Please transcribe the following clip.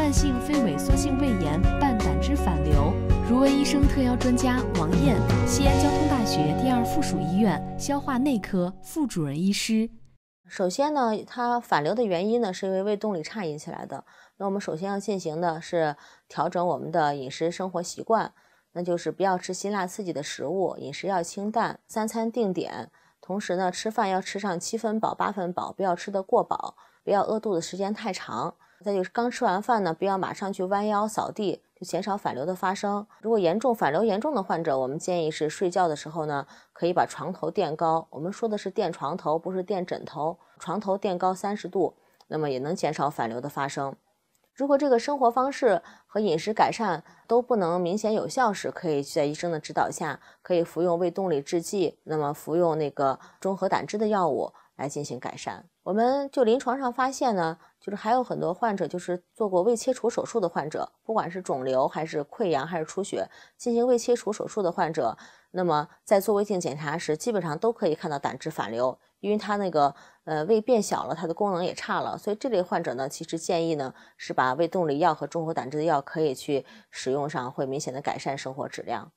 慢性非萎缩性胃炎伴胆汁反流，如为医生特邀专家王艳，西安交通大学第二附属医院消化内科副主任医师。首先呢，它反流的原因呢，是因为胃动力差引起来的。那我们首先要进行的是调整我们的饮食生活习惯，那就是不要吃辛辣刺激的食物，饮食要清淡，三餐定点，同时呢，吃饭要吃上七分饱、八分饱，不要吃得过饱，不要饿肚子时间太长。再就是刚吃完饭呢，不要马上去弯腰扫地，就减少反流的发生。如果严重反流严重的患者，我们建议是睡觉的时候呢，可以把床头垫高。我们说的是垫床头，不是垫枕头，床头垫高三十度，那么也能减少反流的发生。如果这个生活方式和饮食改善都不能明显有效时，可以在医生的指导下，可以服用胃动力制剂，那么服用那个中和胆汁的药物来进行改善。我们就临床上发现呢。就是还有很多患者，就是做过胃切除手术的患者，不管是肿瘤还是溃疡还是出血，进行胃切除手术的患者，那么在做胃镜检查时，基本上都可以看到胆汁反流，因为它那个呃胃变小了，它的功能也差了，所以这类患者呢，其实建议呢是把胃动力药和中和胆汁的药可以去使用上，会明显的改善生活质量。